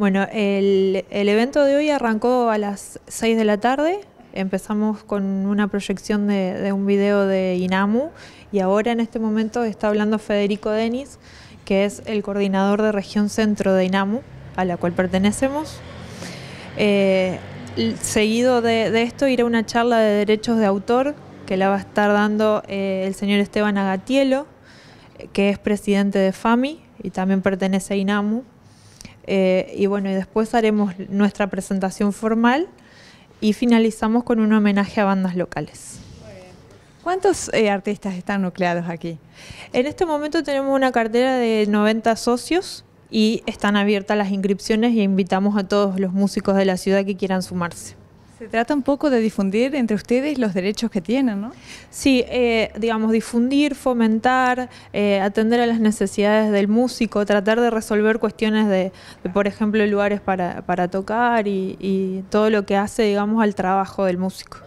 Bueno, el, evento de hoy arrancó a las 6 de la tarde. Empezamos con una proyección de, un video de INAMU y ahora en este momento está hablando Federico Denis, que es el coordinador de región centro de INAMU, a la cual pertenecemos. Eh, seguido de, esto irá una charla de derechos de autor que la va a estar dando eh, el señor Esteban Agatielo, que es presidente de FAMI y también pertenece a INAMU, eh, y bueno, y después haremos nuestra presentación formal y finalizamos con un homenaje a bandas locales. ¿Cuántos eh, artistas están nucleados aquí? En este momento tenemos una cartera de 90 socios y están abiertas las inscripciones e invitamos a todos los músicos de la ciudad que quieran sumarse. Se trata un poco de difundir entre ustedes los derechos que tienen, ¿no? Sí, eh, digamos, difundir, fomentar, eh, atender a las necesidades del músico, tratar de resolver cuestiones de, por ejemplo, lugares para, tocar y todo lo que hace, digamos, al trabajo del músico.